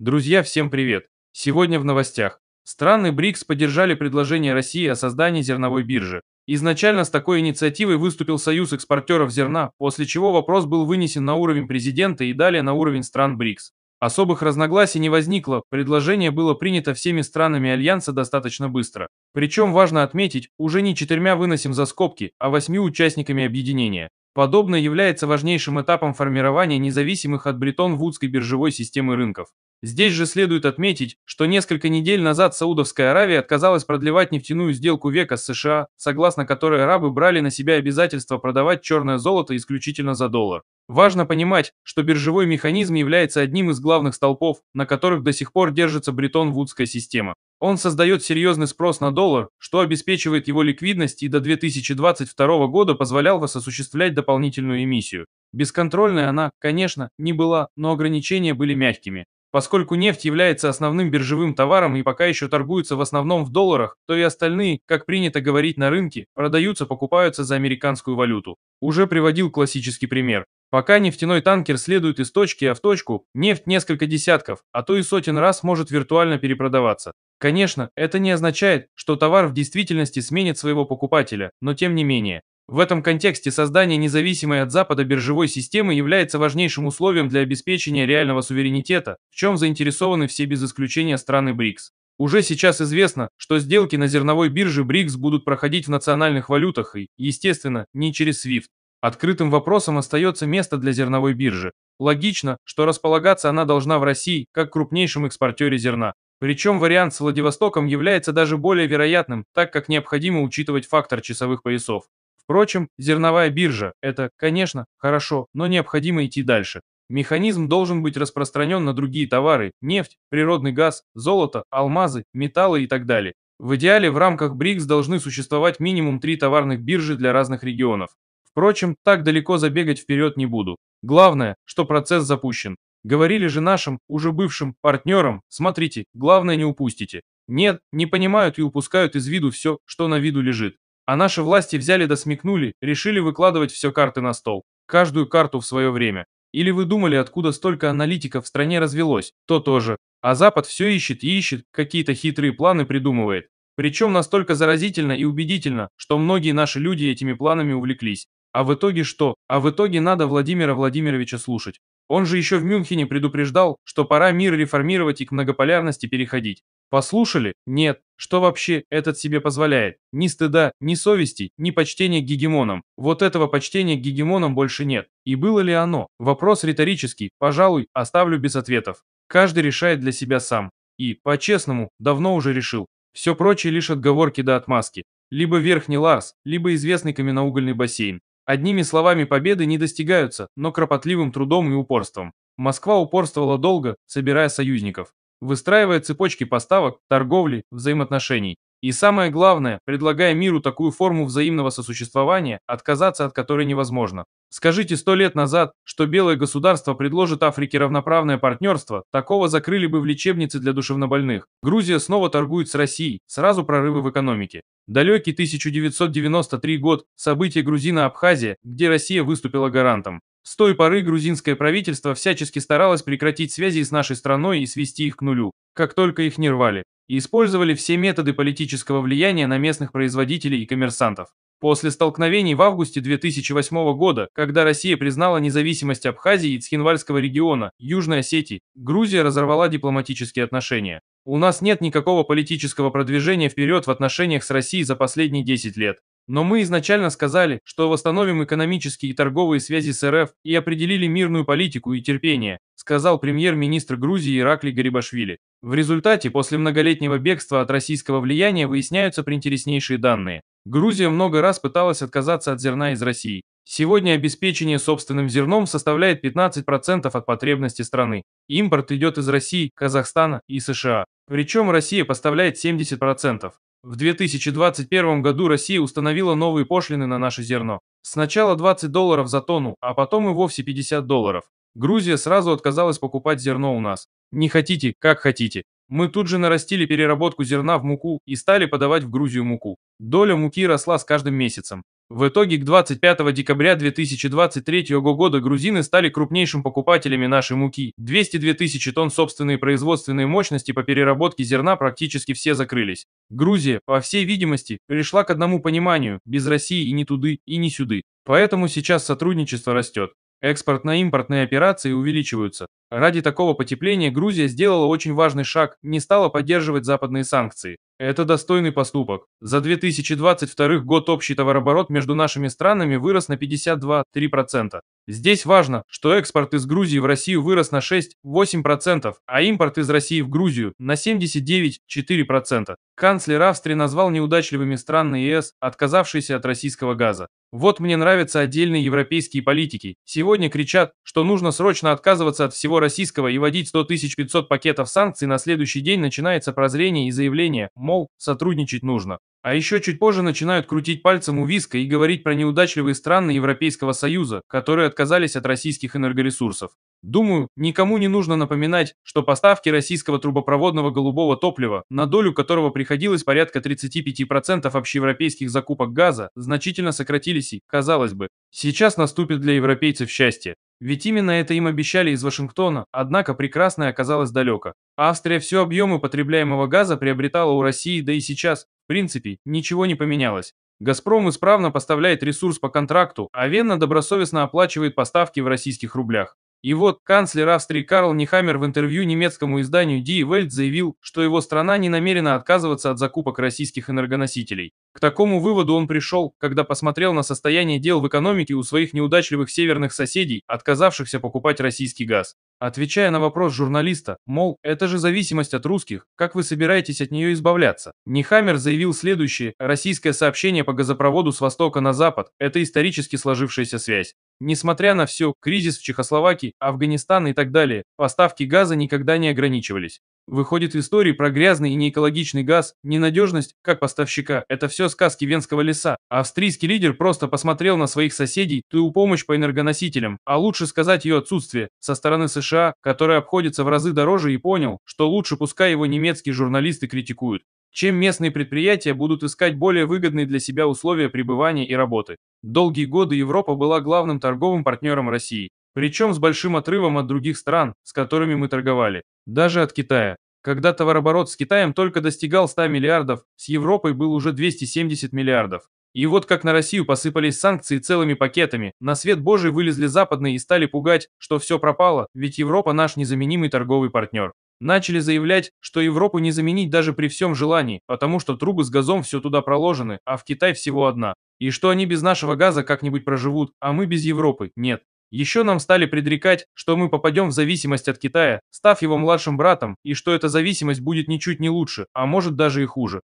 Друзья, всем привет! Сегодня в новостях. Страны БРИКС поддержали предложение России о создании зерновой биржи. Изначально с такой инициативой выступил Союз экспортеров зерна, после чего вопрос был вынесен на уровень президента и далее на уровень стран БРИКС. Особых разногласий не возникло, предложение было принято всеми странами Альянса достаточно быстро. Причем важно отметить, уже не четырьмя выносим за скобки, а восьми участниками объединения. Подобное является важнейшим этапом формирования независимых от Бреттон-Вудской биржевой системы рынков. Здесь же следует отметить, что несколько недель назад Саудовская Аравия отказалась продлевать нефтяную сделку века с США, согласно которой арабы брали на себя обязательство продавать черное золото исключительно за доллар. Важно понимать, что биржевой механизм является одним из главных столпов, на которых до сих пор держится Бретон-Вудская система. Он создает серьезный спрос на доллар, что обеспечивает его ликвидность и до 2022 года позволял осуществлять дополнительную эмиссию. Бесконтрольной она, конечно, не была, но ограничения были мягкими. Поскольку нефть является основным биржевым товаром и пока еще торгуется в основном в долларах, то и остальные, как принято говорить на рынке, продаются, покупаются за американскую валюту. Уже приводил классический пример. Пока нефтяной танкер следует из точки А в точку, нефть несколько десятков, а то и сотен раз может виртуально перепродаваться. Конечно, это не означает, что товар в действительности сменит своего покупателя, но тем не менее, в этом контексте создание независимой от Запада биржевой системы является важнейшим условием для обеспечения реального суверенитета, в чем заинтересованы все без исключения страны БРИКС. Уже сейчас известно, что сделки на зерновой бирже БРИКС будут проходить в национальных валютах и, естественно, не через SWIFT. Открытым вопросом остается место для зерновой биржи. Логично, что располагаться она должна в России, как крупнейшем экспортере зерна. Причем вариант с Владивостоком является даже более вероятным, так как необходимо учитывать фактор часовых поясов. Впрочем, зерновая биржа – это, конечно, хорошо, но необходимо идти дальше. Механизм должен быть распространен на другие товары – нефть, природный газ, золото, алмазы, металлы и так далее. В идеале в рамках БРИКС должны существовать минимум три товарных биржи для разных регионов. Впрочем, так далеко забегать вперед не буду. Главное, что процесс запущен. Говорили же нашим, уже бывшим, партнерам, смотрите, главное не упустите. Нет, не понимают и упускают из виду все, что на виду лежит. А наши власти взяли да смекнули, решили выкладывать все карты на стол. Каждую карту в свое время. Или вы думали, откуда столько аналитиков в стране развелось? То тоже. А Запад все ищет и ищет, какие-то хитрые планы придумывает. Причем настолько заразительно и убедительно, что многие наши люди этими планами увлеклись. А в итоге что? А в итоге надо Владимира Владимировича слушать. Он же еще в Мюнхене предупреждал, что пора мир реформировать и к многополярности переходить. Послушали? Нет. Что вообще этот себе позволяет? Ни стыда, ни совести, ни почтения к гегемонам. Вот этого почтения к гегемонам больше нет. И было ли оно? Вопрос риторический, пожалуй, оставлю без ответов. Каждый решает для себя сам. И, по-честному, давно уже решил. Все прочее лишь отговорки до отмазки. Либо верхний Ларс, либо известный каменноугольный бассейн. Одними словами, победы не достигаются, но кропотливым трудом и упорством. Москва упорствовала долго, собирая союзников выстраивая цепочки поставок, торговли, взаимоотношений. И самое главное, предлагая миру такую форму взаимного сосуществования, отказаться от которой невозможно. Скажите сто лет назад, что белое государство предложит Африке равноправное партнерство, такого закрыли бы в лечебнице для душевнобольных. Грузия снова торгует с Россией, сразу прорывы в экономике. Далекий 1993 год, событие Грузина-Абхазия, где Россия выступила гарантом. С той поры грузинское правительство всячески старалось прекратить связи с нашей страной и свести их к нулю, как только их не рвали, и использовали все методы политического влияния на местных производителей и коммерсантов. После столкновений в августе 2008 года, когда Россия признала независимость Абхазии и Цхинвальского региона, Южной Осетии, Грузия разорвала дипломатические отношения. У нас нет никакого политического продвижения вперед в отношениях с Россией за последние 10 лет. Но мы изначально сказали, что восстановим экономические и торговые связи с РФ и определили мирную политику и терпение, сказал премьер-министр Грузии Иракли Гарибашвили. В результате, после многолетнего бегства от российского влияния выясняются приинтереснейшие данные. Грузия много раз пыталась отказаться от зерна из России. Сегодня обеспечение собственным зерном составляет 15% от потребности страны. Импорт идет из России, Казахстана и США. Причем Россия поставляет 70%. В 2021 году Россия установила новые пошлины на наше зерно. Сначала 20 долларов за тонну, а потом и вовсе 50 долларов. Грузия сразу отказалась покупать зерно у нас. Не хотите, как хотите. Мы тут же нарастили переработку зерна в муку и стали подавать в Грузию муку. Доля муки росла с каждым месяцем. В итоге к 25 декабря 2023 года грузины стали крупнейшим покупателями нашей муки. 202 тысячи тонн собственной производственной мощности по переработке зерна практически все закрылись. Грузия, по всей видимости, пришла к одному пониманию, без России и ни туды, и ни сюды. Поэтому сейчас сотрудничество растет. Экспортно-импортные операции увеличиваются. Ради такого потепления Грузия сделала очень важный шаг, не стала поддерживать западные санкции. Это достойный поступок. За 2022 год общий товарооборот между нашими странами вырос на 52,3%. Здесь важно, что экспорт из Грузии в Россию вырос на 6,8%, а импорт из России в Грузию на 79,4%. Канцлер Австрии назвал неудачливыми страны ЕС, отказавшиеся от российского газа. Вот мне нравятся отдельные европейские политики. Сегодня кричат, что нужно срочно отказываться от всего российского и вводить 100 500 пакетов санкций. На следующий день начинается прозрение и заявление мол, сотрудничать нужно. А еще чуть позже начинают крутить пальцем у виска и говорить про неудачливые страны Европейского Союза, которые отказались от российских энергоресурсов. Думаю, никому не нужно напоминать, что поставки российского трубопроводного голубого топлива, на долю которого приходилось порядка 35% общеевропейских закупок газа, значительно сократились и, казалось бы, сейчас наступит для европейцев счастье. Ведь именно это им обещали из Вашингтона, однако прекрасное оказалось далеко. Австрия все объемы потребляемого газа приобретала у России, да и сейчас, в принципе, ничего не поменялось. «Газпром» исправно поставляет ресурс по контракту, а Венна добросовестно оплачивает поставки в российских рублях. И вот канцлер Австрии Карл Нехаммер в интервью немецкому изданию Die Welt заявил, что его страна не намерена отказываться от закупок российских энергоносителей. К такому выводу он пришел, когда посмотрел на состояние дел в экономике у своих неудачливых северных соседей, отказавшихся покупать российский газ. Отвечая на вопрос журналиста, мол, это же зависимость от русских, как вы собираетесь от нее избавляться? Нехаммер заявил следующее, российское сообщение по газопроводу с востока на запад – это исторически сложившаяся связь. Несмотря на все, кризис в Чехословакии, Афганистан и так далее, поставки газа никогда не ограничивались. Выходит, в истории про грязный и неэкологичный газ, ненадежность, как поставщика, это все сказки Венского леса. австрийский лидер просто посмотрел на своих соседей ту помощь по энергоносителям, а лучше сказать ее отсутствие, со стороны США, которая обходится в разы дороже и понял, что лучше пускай его немецкие журналисты критикуют чем местные предприятия будут искать более выгодные для себя условия пребывания и работы. Долгие годы Европа была главным торговым партнером России. Причем с большим отрывом от других стран, с которыми мы торговали. Даже от Китая. Когда товарооборот с Китаем только достигал 100 миллиардов, с Европой был уже 270 миллиардов. И вот как на Россию посыпались санкции целыми пакетами, на свет божий вылезли западные и стали пугать, что все пропало, ведь Европа наш незаменимый торговый партнер. Начали заявлять, что Европу не заменить даже при всем желании, потому что трубы с газом все туда проложены, а в Китай всего одна. И что они без нашего газа как-нибудь проживут, а мы без Европы, нет. Еще нам стали предрекать, что мы попадем в зависимость от Китая, став его младшим братом, и что эта зависимость будет ничуть не лучше, а может даже и хуже.